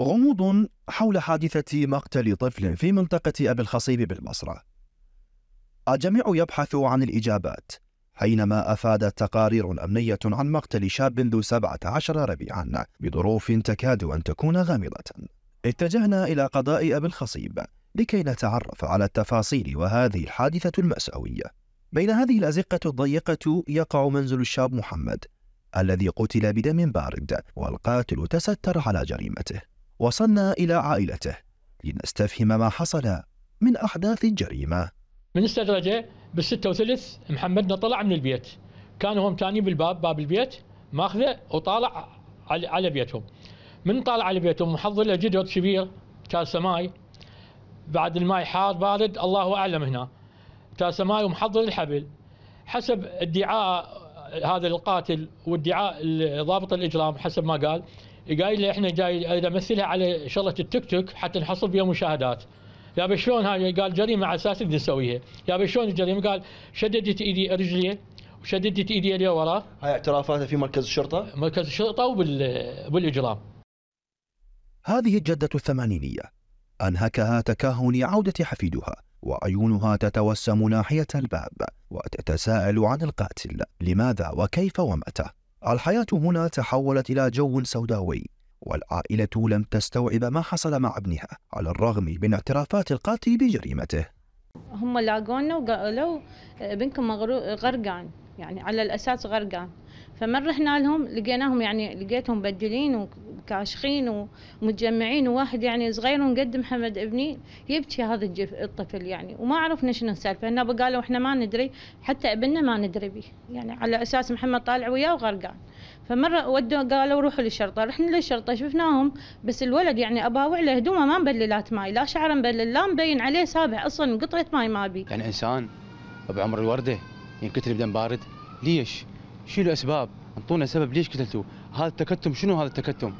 غموض حول حادثة مقتل طفل في منطقة أبي الخصيب بالبصرة. الجميع يبحث عن الإجابات، حينما أفادت تقارير أمنية عن مقتل شاب ذو 17 ربيعا بظروف تكاد أن تكون غامضة. اتجهنا إلى قضاء أبي الخصيب لكي نتعرف على التفاصيل وهذه الحادثة المأساوية. بين هذه الأزقة الضيقة يقع منزل الشاب محمد الذي قتل بدم بارد والقاتل تستر على جريمته. وصلنا إلى عائلته لنستفهم ما حصل من أحداث الجريمة من استدرجة بالستة وثلث محمدنا طلع من البيت كانوا هم تاني بالباب باب البيت ماخذه وطالع على بيتهم من طالع على بيتهم محضر له جدر كبير كاسه ماي بعد الماي حار بارد الله اعلم هنا كاسه ماي ومحضر الحبل حسب ادعاء هذا القاتل وادعاء ضابط الاجرام حسب ما قال قايل له احنا جاي امثلها على شغله التيك توك حتى نحصل بها مشاهدات يا شلون هاي قال جريمه على اساس بدي نسويها يا شلون الجريمه قال شددت ايدي رجلي وشددت ايدي اللي وراه هاي اعترافاته في مركز الشرطه مركز الشرطه وبالاجرام هذه الجده الثمانينيه انهكها تكهن عوده حفيدها وعيونها تتوسم ناحية الباب وتتساءل عن القاتل لماذا وكيف ومتى الحياة هنا تحولت إلى جو سوداوي والعائلة لم تستوعب ما حصل مع ابنها على الرغم من اعترافات القاتل بجريمته هم لاقونا وقالوا ابنكم غرقان يعني على الأساس غرقان فمن رحنا لهم لقيناهم يعني لقيتهم بدلين وكاشخين ومتجمعين وواحد يعني صغير ونقدم محمد ابني يبكي هذا الطفل يعني وما عرفنا شنو السالفه هنا قالوا احنا ما ندري حتى ابننا ما ندري به يعني على اساس محمد طالع وياه وغرقان فمره ودوا قالوا روحوا للشرطه رحنا للشرطه شفناهم بس الولد يعني اباوع له هدومه ما مبللات ماي لا شعره مبلل لا مبين عليه سابع اصلا قطعه ماي ما بي يعني انسان بعمر الورده ينقتل يعني بدم بارد ليش؟ شيلوا اسباب انطونا سبب ليش قتلتوه هذا التكتم شنو هذا التكتم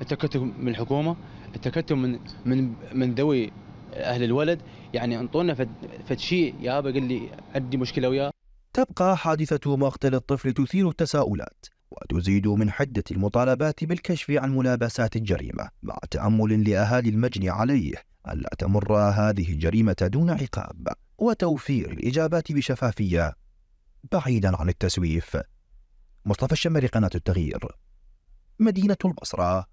التكتم من الحكومه التكتم من من من ذوي اهل الولد يعني انطونا فد شيء يابا قال لي عندي مشكله وياه تبقى حادثه مقتل الطفل تثير التساؤلات وتزيد من حدة المطالبات بالكشف عن ملابسات الجريمة مع تأمل لأهالي المجني عليه ألا تمر هذه الجريمة دون عقاب وتوفير الإجابات بشفافية بعيدا عن التسويف مصطفى الشمري قناة التغيير مدينة البصرة